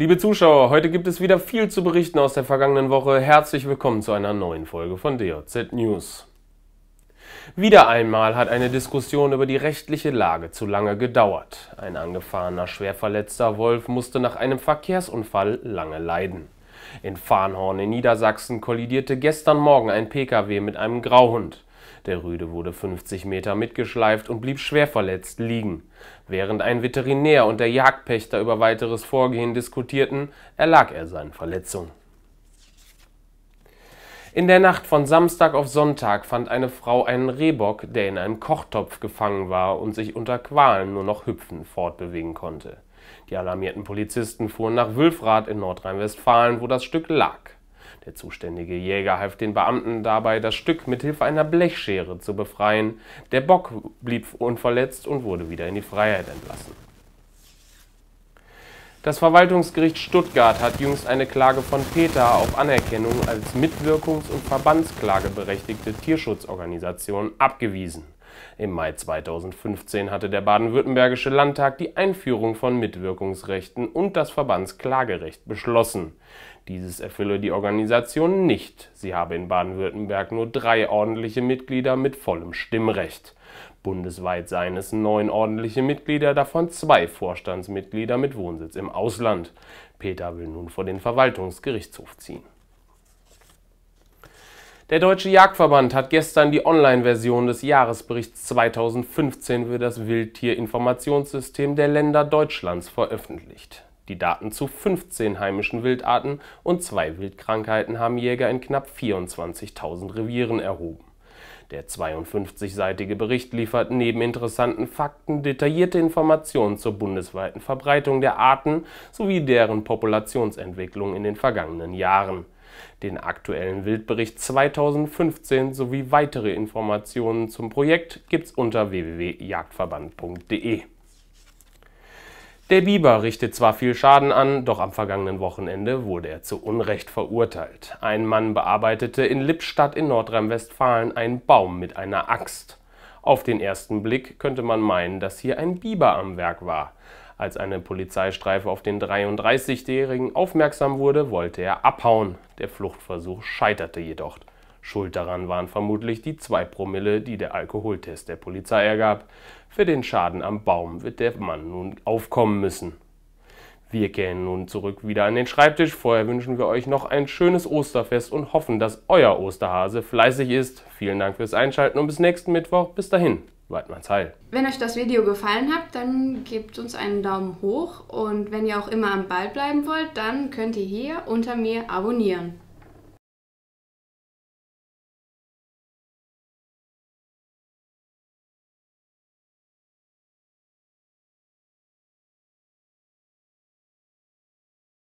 Liebe Zuschauer, heute gibt es wieder viel zu berichten aus der vergangenen Woche. Herzlich willkommen zu einer neuen Folge von DOZ News. Wieder einmal hat eine Diskussion über die rechtliche Lage zu lange gedauert. Ein angefahrener, schwerverletzter Wolf musste nach einem Verkehrsunfall lange leiden. In Farnhorn in Niedersachsen kollidierte gestern Morgen ein Pkw mit einem Grauhund. Der Rüde wurde 50 Meter mitgeschleift und blieb schwer verletzt liegen. Während ein Veterinär und der Jagdpächter über weiteres Vorgehen diskutierten, erlag er seinen Verletzungen. In der Nacht von Samstag auf Sonntag fand eine Frau einen Rehbock, der in einem Kochtopf gefangen war und sich unter Qualen nur noch hüpfend fortbewegen konnte. Die alarmierten Polizisten fuhren nach Wülfrath in Nordrhein-Westfalen, wo das Stück lag. Der zuständige Jäger half den Beamten dabei, das Stück mit Hilfe einer Blechschere zu befreien. Der Bock blieb unverletzt und wurde wieder in die Freiheit entlassen. Das Verwaltungsgericht Stuttgart hat jüngst eine Klage von Peter auf Anerkennung als Mitwirkungs- und Verbandsklageberechtigte Tierschutzorganisation abgewiesen. Im Mai 2015 hatte der baden-württembergische Landtag die Einführung von Mitwirkungsrechten und das Verbandsklagerecht beschlossen. Dieses erfülle die Organisation nicht. Sie habe in Baden-Württemberg nur drei ordentliche Mitglieder mit vollem Stimmrecht. Bundesweit seien es neun ordentliche Mitglieder, davon zwei Vorstandsmitglieder mit Wohnsitz im Ausland. Peter will nun vor den Verwaltungsgerichtshof ziehen. Der Deutsche Jagdverband hat gestern die Online-Version des Jahresberichts 2015 für das Wildtierinformationssystem der Länder Deutschlands veröffentlicht. Die Daten zu 15 heimischen Wildarten und zwei Wildkrankheiten haben Jäger in knapp 24.000 Revieren erhoben. Der 52-seitige Bericht liefert neben interessanten Fakten detaillierte Informationen zur bundesweiten Verbreitung der Arten sowie deren Populationsentwicklung in den vergangenen Jahren den aktuellen Wildbericht 2015 sowie weitere Informationen zum Projekt gibt's unter www.jagdverband.de. Der Biber richtet zwar viel Schaden an, doch am vergangenen Wochenende wurde er zu Unrecht verurteilt. Ein Mann bearbeitete in Lippstadt in Nordrhein-Westfalen einen Baum mit einer Axt. Auf den ersten Blick könnte man meinen, dass hier ein Biber am Werk war. Als eine Polizeistreife auf den 33-Jährigen aufmerksam wurde, wollte er abhauen. Der Fluchtversuch scheiterte jedoch. Schuld daran waren vermutlich die zwei Promille, die der Alkoholtest der Polizei ergab. Für den Schaden am Baum wird der Mann nun aufkommen müssen. Wir kehren nun zurück wieder an den Schreibtisch. Vorher wünschen wir euch noch ein schönes Osterfest und hoffen, dass euer Osterhase fleißig ist. Vielen Dank fürs Einschalten und bis nächsten Mittwoch. Bis dahin. Waldmanns Heil. Wenn euch das Video gefallen hat, dann gebt uns einen Daumen hoch und wenn ihr auch immer am Ball bleiben wollt, dann könnt ihr hier unter mir abonnieren.